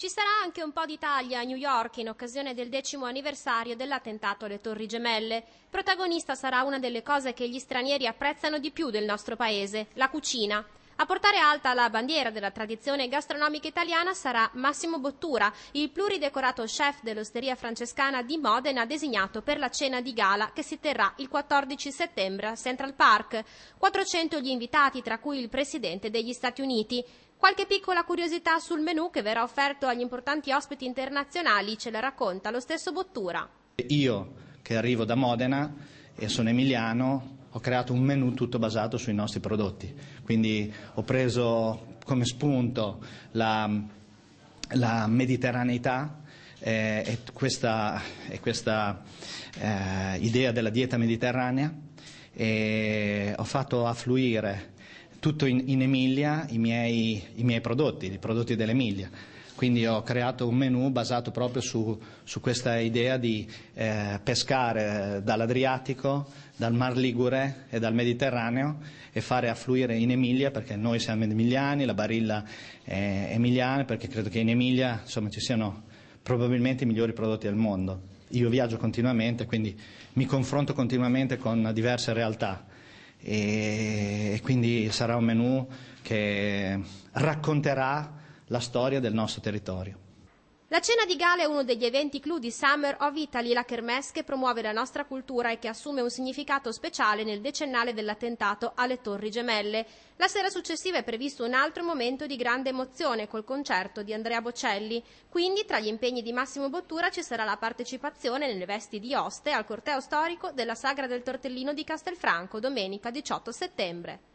Ci sarà anche un po' d'Italia a New York in occasione del decimo anniversario dell'attentato alle Torri Gemelle. Protagonista sarà una delle cose che gli stranieri apprezzano di più del nostro paese, la cucina. A portare alta la bandiera della tradizione gastronomica italiana sarà Massimo Bottura, il pluridecorato chef dell'Osteria Francescana di Modena designato per la cena di gala che si terrà il 14 settembre a Central Park. 400 gli invitati, tra cui il presidente degli Stati Uniti. Qualche piccola curiosità sul menù che verrà offerto agli importanti ospiti internazionali ce la racconta lo stesso Bottura. Io che arrivo da Modena e sono emiliano, ho creato un menu tutto basato sui nostri prodotti. Quindi ho preso come spunto la, la mediterraneità eh, e questa, e questa eh, idea della dieta mediterranea e ho fatto affluire tutto in, in Emilia i miei, i miei, prodotti, i prodotti dell'Emilia. Quindi ho creato un menu basato proprio su, su questa idea di eh, pescare dall'Adriatico, dal Mar Ligure e dal Mediterraneo e fare affluire in Emilia, perché noi siamo emiliani, la Barilla è emiliana, perché credo che in Emilia insomma, ci siano probabilmente i migliori prodotti al mondo. Io viaggio continuamente, quindi mi confronto continuamente con diverse realtà e quindi sarà un menù che racconterà la storia del nostro territorio. La cena di gala è uno degli eventi clou di Summer of Italy, la kermesse che promuove la nostra cultura e che assume un significato speciale nel decennale dell'attentato alle Torri Gemelle. La sera successiva è previsto un altro momento di grande emozione col concerto di Andrea Bocelli. Quindi, tra gli impegni di Massimo Bottura ci sarà la partecipazione nelle vesti di oste al corteo storico della Sagra del Tortellino di Castelfranco domenica 18 settembre.